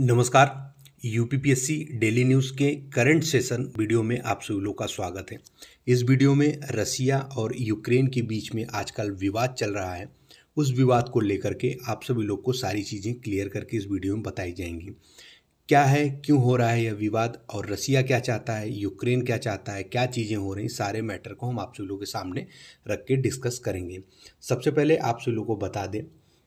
नमस्कार UPPSC daily news के current session video में आप सभी लोग का स्वागत है इस वीडियो में रसिया और यूक्रेन के बीच में आजकल विवाद चल रहा है उस विवाद को लेकर के आप सभी लोग को सारी चीज़ें क्लियर करके इस वीडियो में बताई जाएंगी क्या है क्यों हो रहा है यह विवाद और रसिया क्या चाहता है यूक्रेन क्या चाहता है क्या चीज़ें हो रही सारे मैटर को हम आप सभी लोगों के सामने रख के डिस्कस करेंगे सबसे पहले आप सभी लोग को बता दें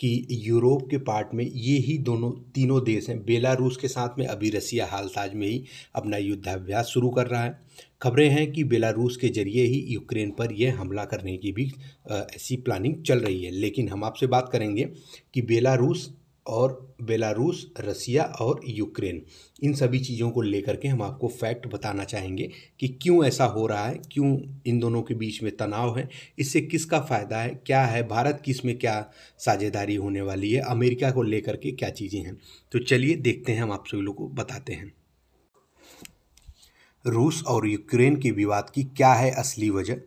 कि यूरोप के पार्ट में ये ही दोनों तीनों देश हैं बेलारूस के साथ में अभी रसिया हाल ताज में ही अपना युद्धाभ्यास शुरू कर रहा है खबरें हैं कि बेलारूस के जरिए ही यूक्रेन पर यह हमला करने की भी ऐसी प्लानिंग चल रही है लेकिन हम आपसे बात करेंगे कि बेलारूस और बेलारूस रसिया और यूक्रेन इन सभी चीज़ों को लेकर के हम आपको फैक्ट बताना चाहेंगे कि क्यों ऐसा हो रहा है क्यों इन दोनों के बीच में तनाव है इससे किसका फ़ायदा है क्या है भारत की इसमें क्या साझेदारी होने वाली है अमेरिका को लेकर के क्या चीज़ें हैं तो चलिए देखते हैं हम आप सभी लोग को बताते हैं रूस और यूक्रेन के विवाद की क्या है असली वजह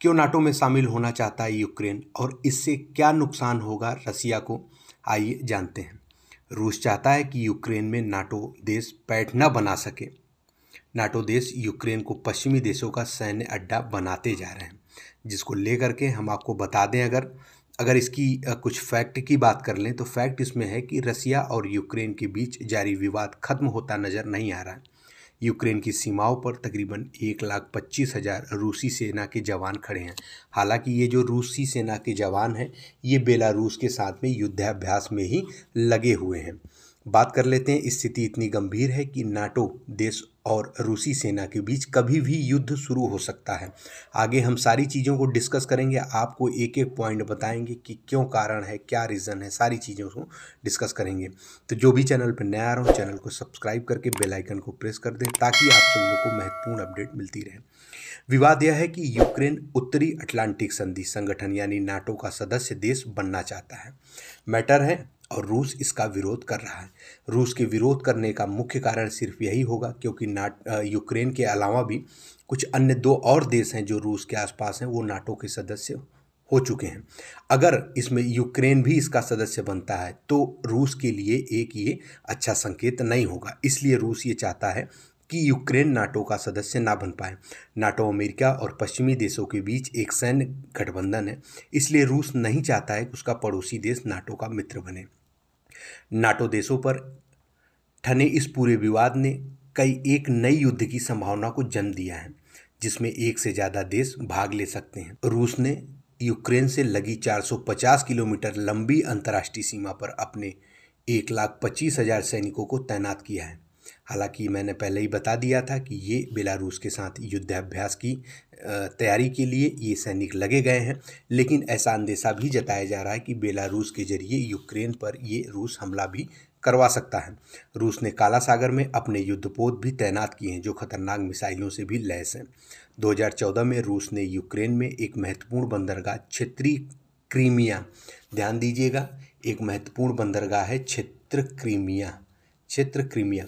क्यों नाटो में शामिल होना चाहता है यूक्रेन और इससे क्या नुकसान होगा रसिया को आइए जानते हैं रूस चाहता है कि यूक्रेन में नाटो देश पैठ न बना सके नाटो देश यूक्रेन को पश्चिमी देशों का सैन्य अड्डा बनाते जा रहे हैं जिसको लेकर के हम आपको बता दें अगर अगर इसकी कुछ फैक्ट की बात कर लें तो फैक्ट इसमें है कि रसिया और यूक्रेन के बीच जारी विवाद खत्म होता नज़र नहीं आ रहा है यूक्रेन की सीमाओं पर तकरीबन एक लाख पच्चीस हज़ार रूसी सेना के जवान खड़े हैं हालांकि ये जो रूसी सेना के जवान हैं ये बेलारूस के साथ में युद्धाभ्यास में ही लगे हुए हैं बात कर लेते हैं स्थिति इतनी गंभीर है कि नाटो देश और रूसी सेना के बीच कभी भी युद्ध शुरू हो सकता है आगे हम सारी चीज़ों को डिस्कस करेंगे आपको एक एक पॉइंट बताएंगे कि क्यों कारण है क्या रीज़न है सारी चीज़ों को डिस्कस करेंगे तो जो भी चैनल पर नया आ रहा हूँ चैनल को सब्सक्राइब करके बेलाइकन को प्रेस कर दें ताकि आप सब लोग को महत्वपूर्ण अपडेट मिलती रहे विवाद यह है कि यूक्रेन उत्तरी अटलांटिक संधि संगठन यानी नाटो का सदस्य देश बनना चाहता है मैटर है और रूस इसका विरोध कर रहा है रूस के विरोध करने का मुख्य कारण सिर्फ यही होगा क्योंकि नाट यूक्रेन के अलावा भी कुछ अन्य दो और देश हैं जो रूस के आसपास हैं वो नाटो के सदस्य हो चुके हैं अगर इसमें यूक्रेन भी इसका सदस्य बनता है तो रूस के लिए एक ये अच्छा संकेत नहीं होगा इसलिए रूस ये चाहता है कि यूक्रेन नाटो का सदस्य ना बन पाए नाटो अमेरिका और पश्चिमी देशों के बीच एक सैन्य गठबंधन है इसलिए रूस नहीं चाहता है कि उसका पड़ोसी देश नाटो का मित्र बने नाटो देशों पर ठने इस पूरे विवाद ने कई एक नई युद्ध की संभावना को जन्म दिया है जिसमें एक से ज़्यादा देश भाग ले सकते हैं रूस ने यूक्रेन से लगी 450 किलोमीटर लंबी अंतर्राष्ट्रीय सीमा पर अपने एक लाख पच्चीस हज़ार सैनिकों को तैनात किया है हालांकि मैंने पहले ही बता दिया था कि ये बेलारूस के साथ युद्धाभ्यास की तैयारी के लिए ये सैनिक लगे गए हैं लेकिन ऐसा अंदेशा भी जताया जा रहा है कि बेलारूस के जरिए यूक्रेन पर ये रूस हमला भी करवा सकता है रूस ने काला सागर में अपने युद्धपोत भी तैनात किए हैं जो खतरनाक मिसाइलों से भी लैस हैं 2014 में रूस ने यूक्रेन में एक महत्वपूर्ण बंदरगाह क्षेत्रीय क्रीमिया ध्यान दीजिएगा एक महत्वपूर्ण बंदरगाह है क्षेत्र क्रीमिया क्षेत्र क्रीमिया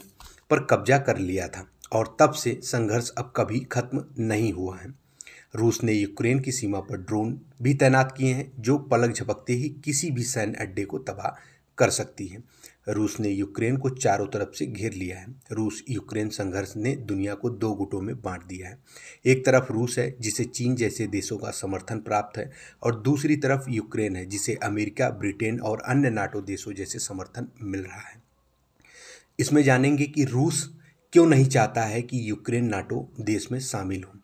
पर कब्जा कर लिया था और तब से संघर्ष अब कभी खत्म नहीं हुआ है रूस ने यूक्रेन की सीमा पर ड्रोन भी तैनात किए हैं जो पलक झपकते ही किसी भी सैन्य अड्डे को तबाह कर सकती है रूस ने यूक्रेन को चारों तरफ से घेर लिया है रूस यूक्रेन संघर्ष ने दुनिया को दो गुटों में बांट दिया है एक तरफ रूस है जिसे चीन जैसे देशों का समर्थन प्राप्त है और दूसरी तरफ यूक्रेन है जिसे अमेरिका ब्रिटेन और अन्य नाटो देशों जैसे समर्थन मिल रहा है इसमें जानेंगे कि रूस क्यों नहीं चाहता है कि यूक्रेन नाटो देश में शामिल हो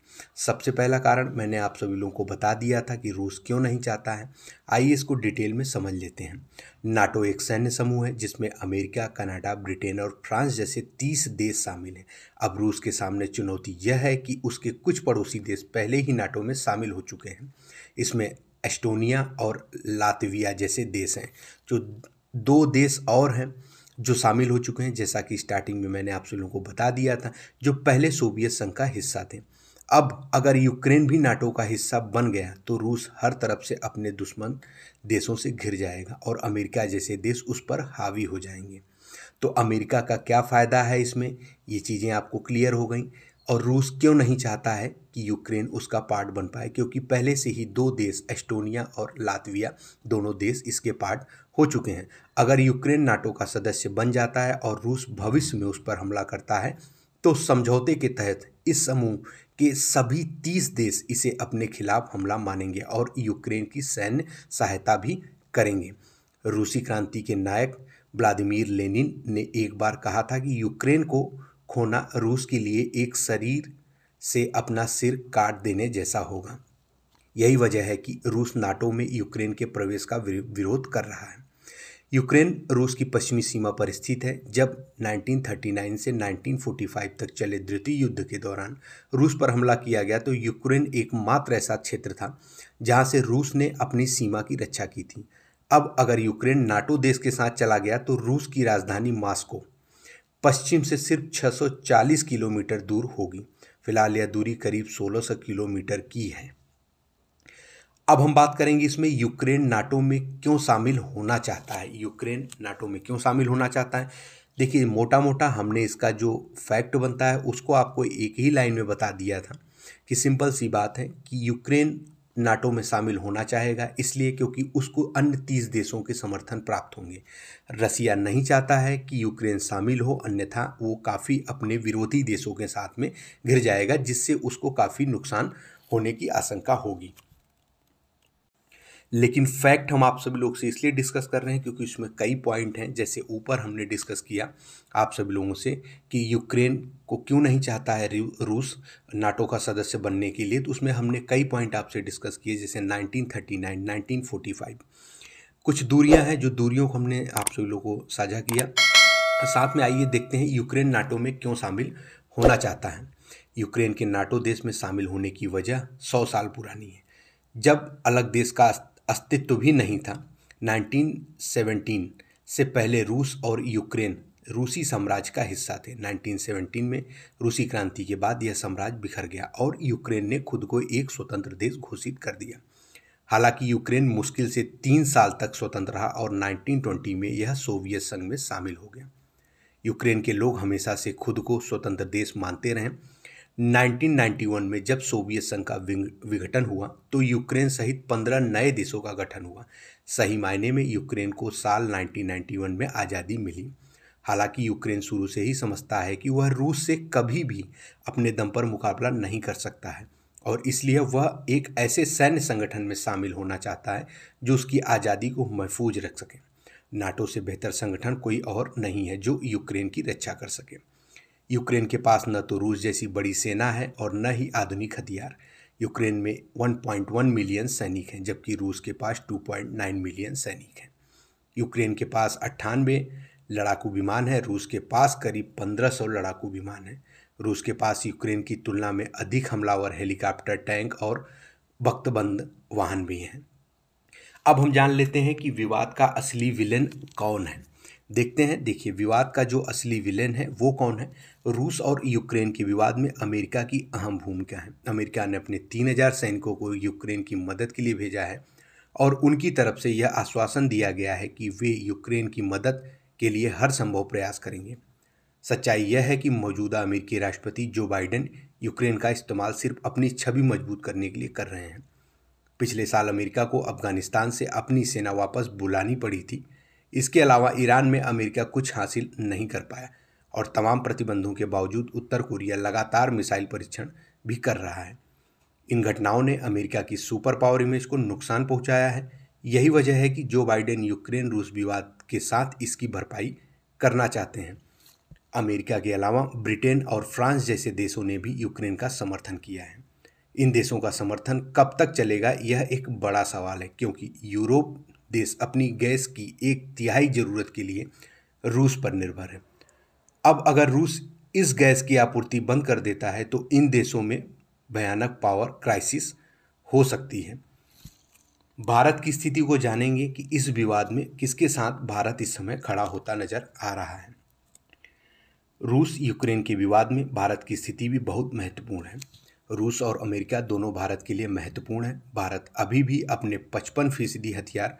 सबसे पहला कारण मैंने आप सभी लोगों को बता दिया था कि रूस क्यों नहीं चाहता है आइए इसको डिटेल में समझ लेते हैं नाटो एक सैन्य समूह है जिसमें अमेरिका कनाडा ब्रिटेन और फ्रांस जैसे तीस देश शामिल हैं अब रूस के सामने चुनौती यह है कि उसके कुछ पड़ोसी देश पहले ही नाटो में शामिल हो चुके हैं इसमें एस्टोनिया और लातविया जैसे देश हैं जो दो देश और हैं जो शामिल हो चुके हैं जैसा कि स्टार्टिंग में मैंने आप सब लोगों को बता दिया था जो पहले सोवियत संघ का हिस्सा थे अब अगर यूक्रेन भी नाटो का हिस्सा बन गया तो रूस हर तरफ से अपने दुश्मन देशों से घिर जाएगा और अमेरिका जैसे देश उस पर हावी हो जाएंगे तो अमेरिका का क्या फ़ायदा है इसमें ये चीज़ें आपको क्लियर हो गई और रूस क्यों नहीं चाहता है कि यूक्रेन उसका पार्ट बन पाए क्योंकि पहले से ही दो देश एस्टोनिया और लातविया दोनों देश इसके पार्ट हो चुके हैं अगर यूक्रेन नाटो का सदस्य बन जाता है और रूस भविष्य में उस पर हमला करता है तो समझौते के तहत इस समूह के सभी तीस देश इसे अपने खिलाफ हमला मानेंगे और यूक्रेन की सैन्य सहायता भी करेंगे रूसी क्रांति के नायक व्लादिमीर लेनिन ने एक बार कहा था कि यूक्रेन को खोना रूस के लिए एक शरीर से अपना सिर काट देने जैसा होगा यही वजह है कि रूस नाटो में यूक्रेन के प्रवेश का विरोध कर रहा है यूक्रेन रूस की पश्चिमी सीमा पर स्थित है जब 1939 से 1945 तक चले द्वितीय युद्ध के दौरान रूस पर हमला किया गया तो यूक्रेन एकमात्र ऐसा क्षेत्र था जहां से रूस ने अपनी सीमा की रक्षा की थी अब अगर यूक्रेन नाटो देश के साथ चला गया तो रूस की राजधानी मास्को पश्चिम से सिर्फ 640 किलोमीटर दूर होगी फिलहाल यह दूरी करीब 1600 किलोमीटर की है अब हम बात करेंगे इसमें यूक्रेन नाटो में क्यों शामिल होना चाहता है यूक्रेन नाटो में क्यों शामिल होना चाहता है देखिए मोटा मोटा हमने इसका जो फैक्ट बनता है उसको आपको एक ही लाइन में बता दिया था कि सिंपल सी बात है कि यूक्रेन नाटो में शामिल होना चाहेगा इसलिए क्योंकि उसको अन्य तीस देशों के समर्थन प्राप्त होंगे रसिया नहीं चाहता है कि यूक्रेन शामिल हो अन्यथा वो काफ़ी अपने विरोधी देशों के साथ में घिर जाएगा जिससे उसको काफ़ी नुकसान होने की आशंका होगी लेकिन फैक्ट हम आप सभी लोग से इसलिए डिस्कस कर रहे हैं क्योंकि उसमें कई पॉइंट हैं जैसे ऊपर हमने डिस्कस किया आप सभी लोगों से कि यूक्रेन को क्यों नहीं चाहता है रूस नाटो का सदस्य बनने के लिए तो उसमें हमने कई पॉइंट आपसे डिस्कस किए जैसे 1939, 1945 कुछ दूरियां हैं जो दूरियों को हमने आप सभी लोगों को साझा किया साथ में आइए देखते हैं यूक्रेन नाटो में क्यों शामिल होना चाहता है यूक्रेन के नाटो देश में शामिल होने की वजह सौ साल पुरानी है जब अलग देश का अस्तित्व भी नहीं था 1917 से पहले रूस और यूक्रेन रूसी साम्राज्य का हिस्सा थे 1917 में रूसी क्रांति के बाद यह साम्राज्य बिखर गया और यूक्रेन ने खुद को एक स्वतंत्र देश घोषित कर दिया हालांकि यूक्रेन मुश्किल से तीन साल तक स्वतंत्र रहा और 1920 में यह सोवियत संघ में शामिल हो गया यूक्रेन के लोग हमेशा से खुद को स्वतंत्र देश मानते रहें 1991 में जब सोवियत संघ का विघटन हुआ तो यूक्रेन सहित 15 नए देशों का गठन हुआ सही मायने में यूक्रेन को साल 1991 में आज़ादी मिली हालांकि यूक्रेन शुरू से ही समझता है कि वह रूस से कभी भी अपने दम पर मुकाबला नहीं कर सकता है और इसलिए वह एक ऐसे सैन्य संगठन में शामिल होना चाहता है जो उसकी आज़ादी को महफूज रख सके नाटो से बेहतर संगठन कोई और नहीं है जो यूक्रेन की रक्षा कर सके यूक्रेन के पास न तो रूस जैसी बड़ी सेना है और न ही आधुनिक हथियार यूक्रेन में 1.1 मिलियन सैनिक हैं जबकि रूस के पास 2.9 मिलियन सैनिक हैं यूक्रेन के पास अट्ठानवे लड़ाकू विमान हैं रूस के पास करीब 1500 लड़ाकू विमान हैं रूस के पास यूक्रेन की तुलना में अधिक हमलावर हेलीकॉप्टर टैंक और वक्तबंद वाहन भी हैं अब हम जान लेते हैं कि विवाद का असली विलेन कौन है देखते हैं देखिए विवाद का जो असली विलेन है वो कौन है रूस और यूक्रेन के विवाद में अमेरिका की अहम भूमिका है अमेरिका ने अपने तीन हज़ार सैनिकों को यूक्रेन की मदद के लिए भेजा है और उनकी तरफ से यह आश्वासन दिया गया है कि वे यूक्रेन की मदद के लिए हर संभव प्रयास करेंगे सच्चाई यह है कि मौजूदा अमेरिकी राष्ट्रपति जो बाइडेन यूक्रेन का इस्तेमाल सिर्फ अपनी छवि मजबूत करने के लिए कर रहे हैं पिछले साल अमेरिका को अफगानिस्तान से अपनी सेना वापस बुलानी पड़ी थी इसके अलावा ईरान में अमेरिका कुछ हासिल नहीं कर पाया और तमाम प्रतिबंधों के बावजूद उत्तर कोरिया लगातार मिसाइल परीक्षण भी कर रहा है इन घटनाओं ने अमेरिका की सुपर पावर इमेज को नुकसान पहुंचाया है यही वजह है कि जो बाइडेन यूक्रेन रूस विवाद के साथ इसकी भरपाई करना चाहते हैं अमेरिका के अलावा ब्रिटेन और फ्रांस जैसे देशों ने भी यूक्रेन का समर्थन किया है इन देशों का समर्थन कब तक चलेगा यह एक बड़ा सवाल है क्योंकि यूरोप देश अपनी गैस की एक तिहाई ज़रूरत के लिए रूस पर निर्भर है अब अगर रूस इस गैस की आपूर्ति बंद कर देता है तो इन देशों में भयानक पावर क्राइसिस हो सकती है भारत की स्थिति को जानेंगे कि इस विवाद में किसके साथ भारत इस समय खड़ा होता नज़र आ रहा है रूस यूक्रेन के विवाद में भारत की स्थिति भी बहुत महत्वपूर्ण है रूस और अमेरिका दोनों भारत के लिए महत्वपूर्ण है भारत अभी भी अपने पचपन फीसदी हथियार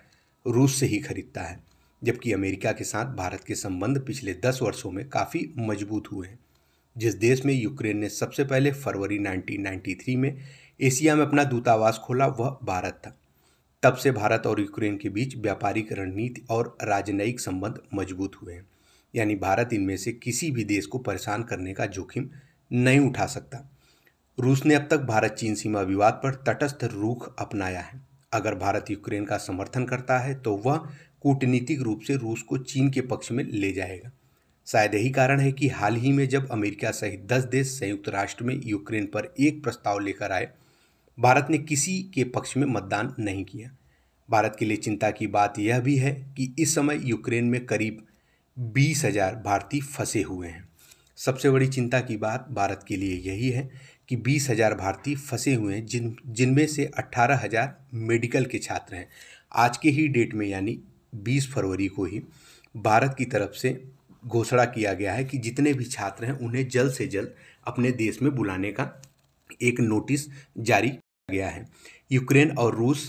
रूस से ही खरीदता है जबकि अमेरिका के साथ भारत के संबंध पिछले दस वर्षों में काफ़ी मजबूत हुए हैं जिस देश में यूक्रेन ने सबसे पहले फरवरी 1993 में एशिया में अपना दूतावास खोला वह भारत था तब से भारत और यूक्रेन के बीच व्यापारिक रणनीति और राजनयिक संबंध मजबूत हुए हैं यानी भारत इनमें से किसी भी देश को परेशान करने का जोखिम नहीं उठा सकता रूस ने अब तक भारत चीन सीमा विवाद पर तटस्थ रूख अपनाया है अगर भारत यूक्रेन का समर्थन करता है तो वह कूटनीतिक रूप से रूस को चीन के पक्ष में ले जाएगा शायद यही कारण है कि हाल ही में जब अमेरिका सहित दस देश संयुक्त राष्ट्र में यूक्रेन पर एक प्रस्ताव लेकर आए भारत ने किसी के पक्ष में मतदान नहीं किया भारत के लिए चिंता की बात यह भी है कि इस समय यूक्रेन में करीब बीस हजार भारतीय फंसे हुए हैं सबसे बड़ी चिंता की बात भारत के लिए यही है कि बीस हज़ार भारतीय फंसे हुए हैं जिन जिनमें से अट्ठारह हज़ार मेडिकल के छात्र हैं आज के ही डेट में यानी बीस फरवरी को ही भारत की तरफ से घोषणा किया गया है कि जितने भी छात्र हैं उन्हें जल्द से जल्द अपने देश में बुलाने का एक नोटिस जारी किया गया है यूक्रेन और रूस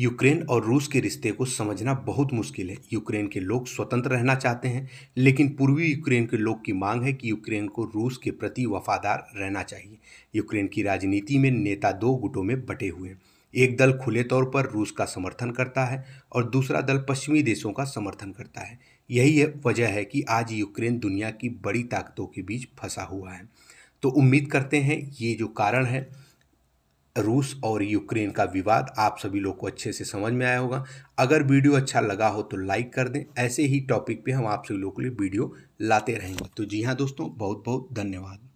यूक्रेन और रूस के रिश्ते को समझना बहुत मुश्किल है यूक्रेन के लोग स्वतंत्र रहना चाहते हैं लेकिन पूर्वी यूक्रेन के लोग की मांग है कि यूक्रेन को रूस के प्रति वफादार रहना चाहिए यूक्रेन की राजनीति में नेता दो गुटों में बटे हुए हैं एक दल खुले तौर पर रूस का समर्थन करता है और दूसरा दल पश्चिमी देशों का समर्थन करता है यही वजह है कि आज यूक्रेन दुनिया की बड़ी ताकतों के बीच फंसा हुआ है तो उम्मीद करते हैं ये जो कारण है रूस और यूक्रेन का विवाद आप सभी लोग को अच्छे से समझ में आया होगा अगर वीडियो अच्छा लगा हो तो लाइक कर दें ऐसे ही टॉपिक पे हम आप सभी लोगों के लिए वीडियो लाते रहेंगे तो जी हाँ दोस्तों बहुत बहुत धन्यवाद